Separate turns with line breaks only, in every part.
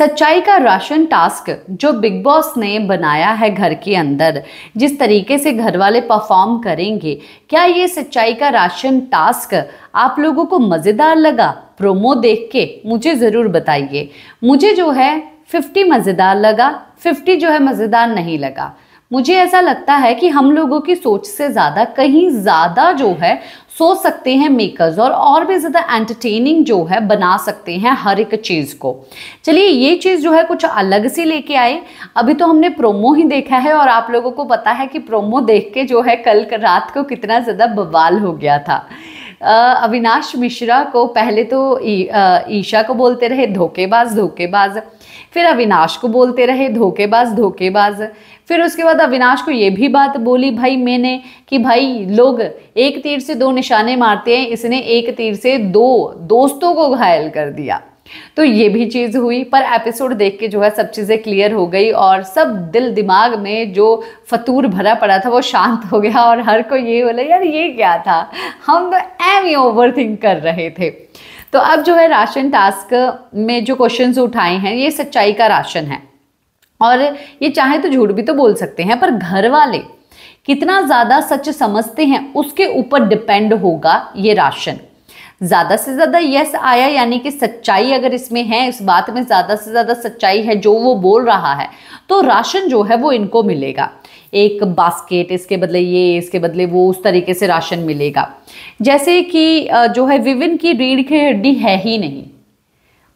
सच्चाई का ration task जो बिग बॉस ने बनाया है घर के अंदर जिस तरीके से घर वाले परफॉर्म करेंगे क्या ये सच्चाई का राशन टास्क आप लोगों को मज़ेदार लगा प्रोमो देख के मुझे ज़रूर बताइए मुझे जो है 50 मज़ेदार लगा 50 जो है मज़ेदार नहीं लगा मुझे ऐसा लगता है कि हम लोगों की सोच से ज़्यादा कहीं ज़्यादा जो है सोच सकते हैं मेकर्स और और भी ज़्यादा एंटरटेनिंग जो है बना सकते हैं हर एक चीज़ को चलिए ये चीज़ जो है कुछ अलग सी लेके आए अभी तो हमने प्रोमो ही देखा है और आप लोगों को पता है कि प्रोमो देख के जो है कल रात को कितना ज़्यादा बवाल हो गया था अविनाश मिश्रा को पहले तो ईशा को बोलते रहे धोखेबाज धोखेबाज फिर अविनाश को बोलते रहे धोखेबाज धोखेबाज फिर उसके बाद अविनाश को ये भी बात बोली भाई मैंने कि भाई लोग एक तीर से दो निशाने मारते हैं इसने एक तीर से दो दोस्तों को घायल कर दिया तो ये भी चीज़ हुई पर एपिसोड देख के जो है सब चीज़ें क्लियर हो गई और सब दिल दिमाग में जो फतूर भरा पड़ा था वो शांत हो गया और हर को ये बोला यार ये क्या था हम तो एम ही ओवर थिंक कर रहे थे तो अब जो है राशन टास्क में जो क्वेश्चंस उठाए हैं ये सच्चाई का राशन है और ये चाहे तो झूठ भी तो बोल सकते हैं पर घर वाले कितना ज़्यादा सच समझते हैं उसके ऊपर डिपेंड होगा ये राशन ज़्यादा से ज़्यादा यस आया यानी कि सच्चाई अगर इसमें है इस बात में ज़्यादा से ज़्यादा सच्चाई है जो वो बोल रहा है तो राशन जो है वो इनको मिलेगा एक बास्केट इसके बदले ये इसके बदले वो उस तरीके से राशन मिलेगा जैसे कि जो है विविन की रीढ़ की हड्डी है ही नहीं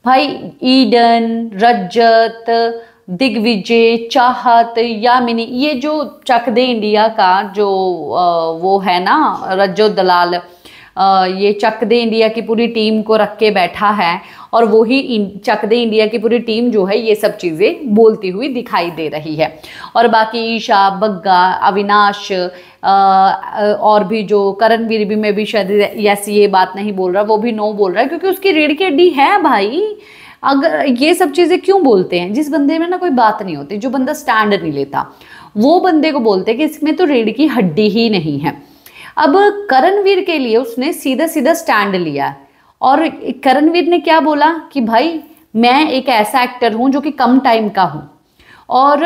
भाई ईडन रजत दिग्विजय चाहत यामिनी ये जो चक दे इंडिया का जो वो है ना रज्जो दलाल ये चक दे इंडिया की पूरी टीम को रख के बैठा है और वही चक दे इंडिया की पूरी टीम जो है ये सब चीज़ें बोलती हुई दिखाई दे रही है और बाकी ईशा बग्गा अविनाश और भी जो करणवीर भी में भी शायद यस ये बात नहीं बोल रहा वो भी नो बोल रहा है क्योंकि उसकी रीढ़ की हड्डी है भाई अगर ये सब चीज़ें क्यों बोलते हैं जिस बंदे में ना कोई बात नहीं होती जो बंदा स्टैंड नहीं लेता वो बंदे को बोलते हैं कि इसमें तो रीढ़ की हड्डी ही नहीं है अब करणवीर के लिए उसने सीधा सीधा स्टैंड लिया और करणवीर ने क्या बोला कि भाई मैं एक ऐसा एक्टर हूं जो कि कम टाइम का हूं और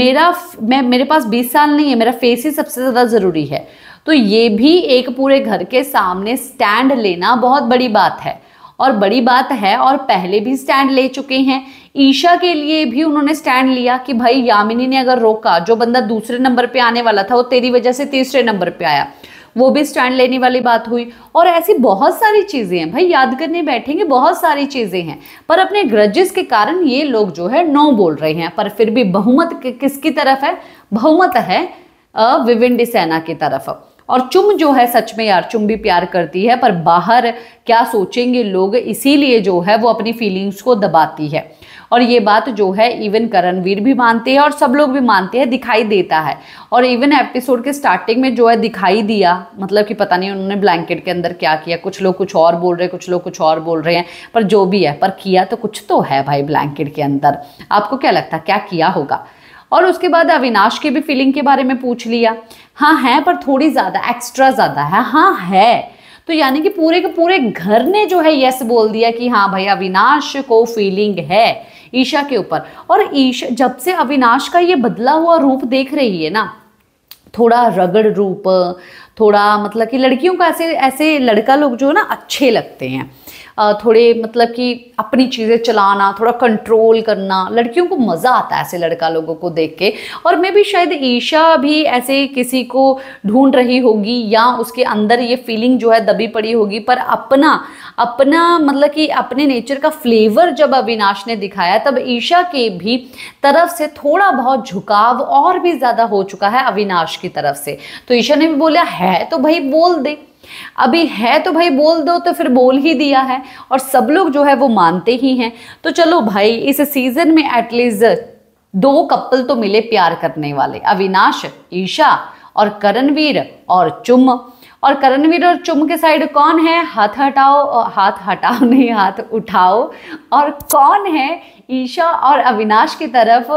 मेरा मैं मेरे पास 20 साल नहीं है मेरा फेस ही सबसे ज़्यादा ज़रूरी है तो ये भी एक पूरे घर के सामने स्टैंड लेना बहुत बड़ी बात है और बड़ी बात है और पहले भी स्टैंड ले चुके हैं ईशा के लिए भी उन्होंने स्टैंड लिया कि भाई यामिनी ने अगर रोका जो बंदा दूसरे नंबर पे आने वाला था वो तेरी वजह से तीसरे नंबर पे आया वो भी स्टैंड लेने वाली बात हुई और ऐसी बहुत सारी चीज़ें हैं भाई याद करने बैठेंगे बहुत सारी चीज़ें हैं पर अपने ग्रजेस के कारण ये लोग जो है नो बोल रहे हैं पर फिर भी बहुमत किसकी तरफ है बहुमत है विविंडी सेना की तरफ और चुम जो है सच में यार चुम भी प्यार करती है पर बाहर क्या सोचेंगे लोग इसीलिए जो है वो अपनी फीलिंग्स को दबाती है और ये बात जो है इवन करणवीर भी मानते हैं और सब लोग भी मानते हैं दिखाई देता है और इवन एपिसोड के स्टार्टिंग में जो है दिखाई दिया मतलब कि पता नहीं उन्होंने ब्लैंकेट के अंदर क्या किया कुछ लोग कुछ और बोल रहे हैं कुछ लोग कुछ और बोल रहे हैं पर जो भी है पर किया तो कुछ तो है भाई ब्लैंकेट के अंदर आपको क्या लगता है क्या किया होगा और उसके बाद अविनाश के भी फीलिंग के बारे में पूछ लिया हाँ है पर थोड़ी ज़्यादा एक्स्ट्रा ज़्यादा है हाँ है तो यानी कि पूरे के पूरे घर ने जो है यस बोल दिया कि हाँ भाई अविनाश को फीलिंग है ईशा के ऊपर और ईशा जब से अविनाश का ये बदला हुआ रूप देख रही है ना थोड़ा रगड़ रूप थोड़ा मतलब कि लड़कियों का ऐसे ऐसे लड़का लोग जो है ना अच्छे लगते हैं थोड़े मतलब कि अपनी चीज़ें चलाना थोड़ा कंट्रोल करना लड़कियों को मज़ा आता है ऐसे लड़का लोगों को देख के और मैं भी शायद ईशा भी ऐसे किसी को ढूंढ रही होगी या उसके अंदर ये फीलिंग जो है दबी पड़ी होगी पर अपना अपना मतलब कि अपने नेचर का फ्लेवर जब अविनाश ने दिखाया तब ईशा के भी तरफ से थोड़ा बहुत झुकाव और भी ज़्यादा हो चुका है अविनाश की तरफ से तो ईशा ने भी बोला है है तो भाई बोल दे अभी है तो भाई बोल दो तो फिर बोल ही दिया है और सब लोग जो है वो मानते ही हैं तो चलो भाई इस सीजन में एटलीस्ट दो कपल तो मिले प्यार करने वाले अविनाश ईशा और करणवीर और चुम और करणवीर और चुम के साइड कौन है हाथ हटाओ हाथ हटाओ नहीं हाथ उठाओ और कौन है ईशा और अविनाश की तरफ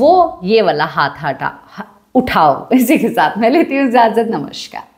वो ये वाला हाथ हटा उठाओ इसी के साथ मैं लेती हूँ इजाज़त नमस्कार